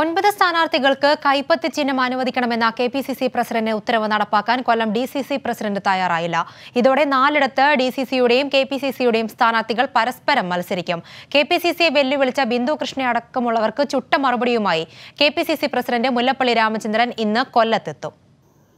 ഒൻപത് സ്ഥാനാർത്ഥികൾക്ക് കൈപ്പത്ത് ചിഹ്നം അനുവദിക്കണമെന്ന K P C C president ഉത്തരവ് നടപ്പാക്കാൻ Kollam D C C president തയ്യാറായില്ല ഇതോടെ നാലിടത്ത് ഡി സി സിയുടെയും കെ പി സി സിയുടെയും സ്ഥാനാർത്ഥികൾ പരസ്പരം മത്സരിക്കും കെ പി സി സിയെ വെല്ലുവിളിച്ച ബിന്ദു കൃഷ്ണ അടക്കമുള്ളവർക്ക് ചുട്ട മറുപടിയുമായി K P C C president Mullappally Ramachandran ഇന്ന് കൊല്ലത്തെത്തും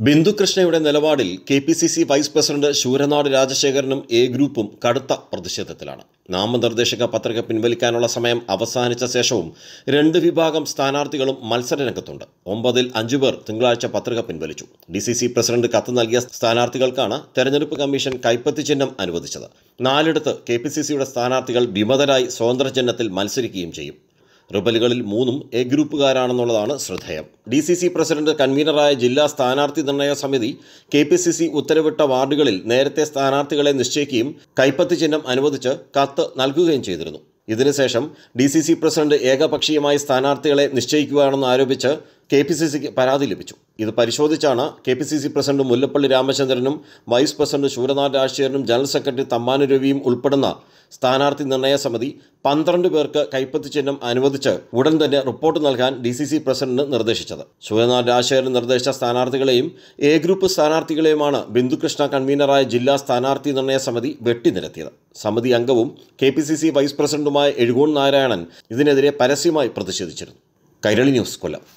ബിന്ദു കൃഷ്ണയുടെ നിലപാടിൽ K P C C vice president Sooranad രാജശേഖരനും എ ഗ്രൂപ്പും കടുത്ത പ്രതിഷേധത്തിലാണ് നാമനിർദ്ദേശക പത്രിക പിൻവലിക്കാനുള്ള സമയം അവസാനിച്ച ശേഷവും രണ്ട് വിഭാഗം സ്ഥാനാർത്ഥികളും മത്സരരംഗത്തുണ്ട് ഒമ്പതിൽ പേർ തിങ്കളാഴ്ച പത്രിക പിൻവലിച്ചു ഡി സി സി പ്രസിഡന്റ് കത്ത് നൽകിയ സ്ഥാനാർത്ഥികൾക്കാണ് തെരഞ്ഞെടുപ്പ് കമ്മീഷൻ കൈപ്പത്തി ചിഹ്നം അനുവദിച്ചത് നാലിടത്ത് കെ പി സി സിയുടെ സ്ഥാനാർത്ഥികൾ വിമതരായി സ്വതന്ത്ര ചിഹ്നത്തിൽ മത്സരിക്കുകയും ചെയ്യും റിബലുകളിൽ മൂന്നും എ ഗ്രൂപ്പുകാരാണെന്നുള്ളതാണ് ശ്രദ്ധേയം ഡി സി സി പ്രസിഡന്റ് കൺവീനറായ ജില്ലാ സ്ഥാനാർത്ഥി നിർണയ സമിതി കെ പി സി സി ഉത്തരവിട്ട വാർഡുകളിൽ നേരത്തെ സ്ഥാനാർത്ഥികളെ നിശ്ചയിക്കുകയും കൈപ്പത്തി ചിഹ്നം അനുവദിച്ച് കത്ത് നൽകുകയും ചെയ്തിരുന്നു ഇതിനുശേഷം ഡി സി സി പ്രസിഡന്റ് ഏകപക്ഷീയമായി സ്ഥാനാർത്ഥികളെ നിശ്ചയിക്കുകയാണെന്ന് ആരോപിച്ച് കെ പി സി സിക്ക് പരാതി ലഭിച്ചു ഇത് പരിശോധിച്ചാണ് K P C C president Mullappally രാമചന്ദ്രനും വൈസ് പ്രസിഡന്റ് ശൂരനാഥ് രാഷ്ട്രീയനും ജനറൽ സെക്രട്ടറി തമ്മാന രവിയും ഉൾപ്പെടുന്ന സ്ഥാനാർത്ഥി നിർണയ സമിതി പന്ത്രണ്ട് പേർക്ക് കൈപ്പത്തി ചിഹ്നം അനുവദിച്ച് ഉടൻ തന്നെ റിപ്പോർട്ട് നൽകാൻ ഡി സി സി പ്രസിഡന്റിന് നിർദ്ദേശിച്ചത് ശൂരനാഥ് രാജശേഖരൻ നിർദ്ദേശിച്ച സ്ഥാനാർത്ഥികളെയും എ ഗ്രൂപ്പ് സ്ഥാനാർത്ഥികളെയുമാണ് ബിന്ദുകൃഷ്ണ കൺവീനറായ ജില്ലാ സ്ഥാനാർത്ഥി നിർണയ സമിതി വെട്ടിനിരത്തിയത് സമിതി അംഗവും K P C C vice പ്രസിഡന്റുമായ എഴുകോൺ നാരായണൻ ഇതിനെതിരെ പരസ്യമായി പ്രതിഷേധിച്ചിരുന്നു കൈരളി ന്യൂസ് കൊല്ലം